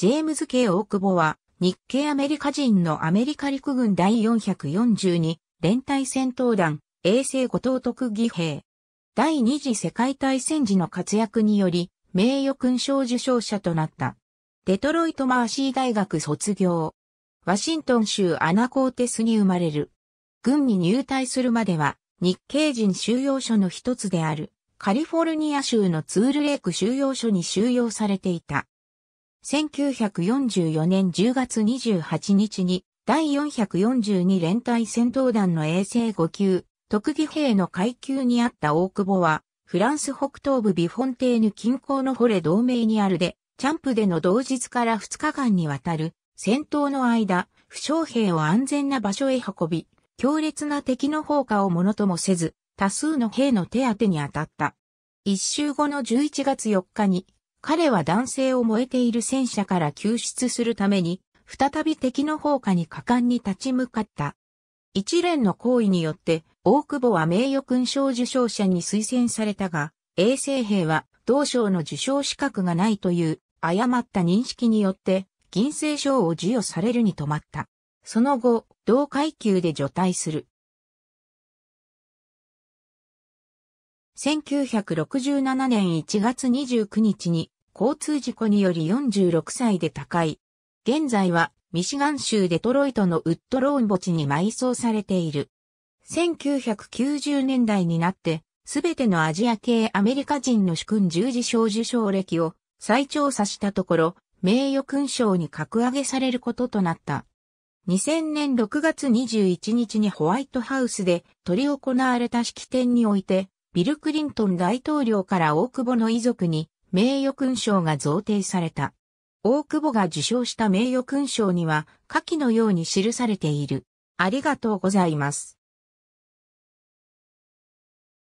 ジェームズ・ケイ・大久保は、日系アメリカ人のアメリカ陸軍第442連隊戦闘団、衛星後東特技兵。第二次世界大戦時の活躍により、名誉勲章受章者となった。デトロイト・マーシー大学卒業。ワシントン州アナコーテスに生まれる。軍に入隊するまでは、日系人収容所の一つである、カリフォルニア州のツールレイク収容所に収容されていた。1944年10月28日に第442連隊戦闘団の衛星5級、特技兵の階級にあった大久保は、フランス北東部ビフォンテーヌ近郊のフォレ同盟にあるで、チャンプでの同日から2日間にわたる戦闘の間、負傷兵を安全な場所へ運び、強烈な敵の放火をものともせず、多数の兵の手当てに当たった。一周後の11月4日に、彼は男性を燃えている戦車から救出するために、再び敵の砲火に果敢に立ち向かった。一連の行為によって、大久保は名誉勲章受章者に推薦されたが、衛生兵は同賞の受賞資格がないという誤った認識によって、銀星賞を授与されるに止まった。その後、同階級で除隊する。1967年1月29日に交通事故により46歳で他界。現在はミシガン州デトロイトのウッドローン墓地に埋葬されている。1990年代になって、すべてのアジア系アメリカ人の主君十字章受賞歴を再調査したところ、名誉勲章に格上げされることとなった。2000年6月21日にホワイトハウスで取り行われた式典において、ビル・クリントン大統領から大久保の遺族に名誉勲章が贈呈された。大久保が受賞した名誉勲章には、下記のように記されている。ありがとうございます。